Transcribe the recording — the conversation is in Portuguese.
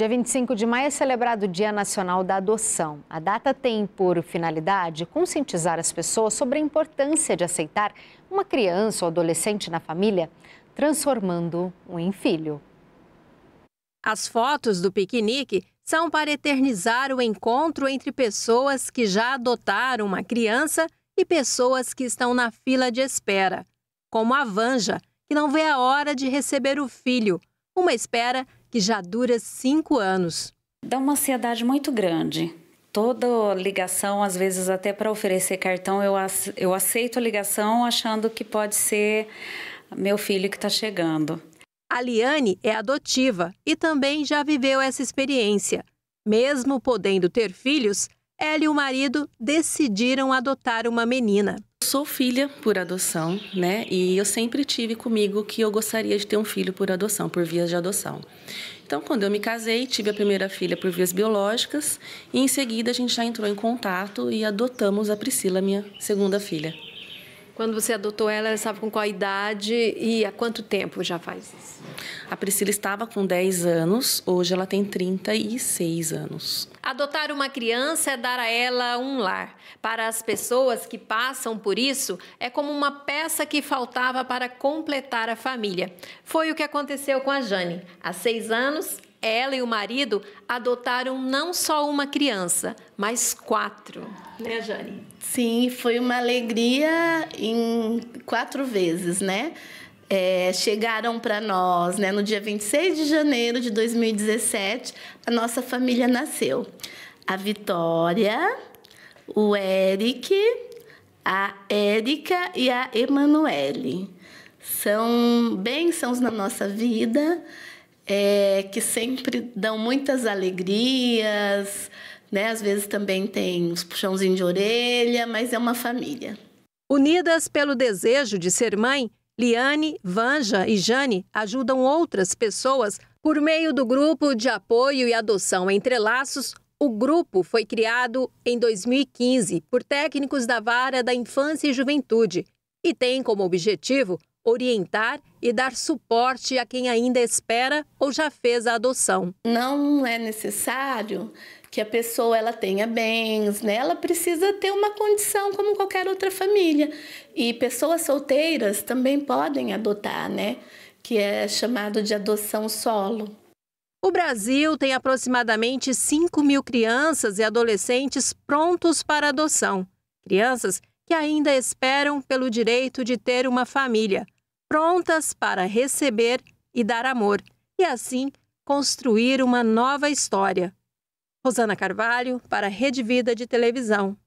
Dia 25 de maio é celebrado o Dia Nacional da Adoção. A data tem por finalidade conscientizar as pessoas sobre a importância de aceitar uma criança ou adolescente na família, transformando-o em filho. As fotos do piquenique são para eternizar o encontro entre pessoas que já adotaram uma criança e pessoas que estão na fila de espera, como a Vanja, que não vê a hora de receber o filho, uma espera que já dura cinco anos. Dá uma ansiedade muito grande. Toda ligação, às vezes até para oferecer cartão, eu, eu aceito a ligação achando que pode ser meu filho que está chegando. A Liane é adotiva e também já viveu essa experiência. Mesmo podendo ter filhos, ela e o marido decidiram adotar uma menina. Sou filha por adoção, né? E eu sempre tive comigo que eu gostaria de ter um filho por adoção, por vias de adoção. Então, quando eu me casei, tive a primeira filha por vias biológicas e em seguida a gente já entrou em contato e adotamos a Priscila, minha segunda filha. Quando você adotou ela, ela estava com qual idade e há quanto tempo já faz isso? A Priscila estava com 10 anos, hoje ela tem 36 anos. Adotar uma criança é dar a ela um lar. Para as pessoas que passam por isso, é como uma peça que faltava para completar a família. Foi o que aconteceu com a Jane. Há seis anos, ela e o marido adotaram não só uma criança, mas quatro. Né, Jane? Sim, foi uma alegria em quatro vezes, né? É, chegaram para nós, né? No dia 26 de janeiro de 2017, a nossa família nasceu. A Vitória, o Eric, a Érica e a Emanuele. São bênçãos na nossa vida é, que sempre dão muitas alegrias, né? Às vezes também tem os puxãozinhos de orelha, mas é uma família. Unidas pelo desejo de ser mãe, Liane, Vanja e Jane ajudam outras pessoas por meio do grupo de apoio e adoção Entrelaços. O grupo foi criado em 2015 por técnicos da Vara da Infância e Juventude e tem como objetivo orientar e dar suporte a quem ainda espera ou já fez a adoção. Não é necessário que a pessoa ela tenha bens, né? Ela precisa ter uma condição como qualquer outra família. E pessoas solteiras também podem adotar, né? Que é chamado de adoção solo. O Brasil tem aproximadamente 5 mil crianças e adolescentes prontos para adoção. Crianças que ainda esperam pelo direito de ter uma família, prontas para receber e dar amor, e assim construir uma nova história. Rosana Carvalho, para a Rede Vida de Televisão.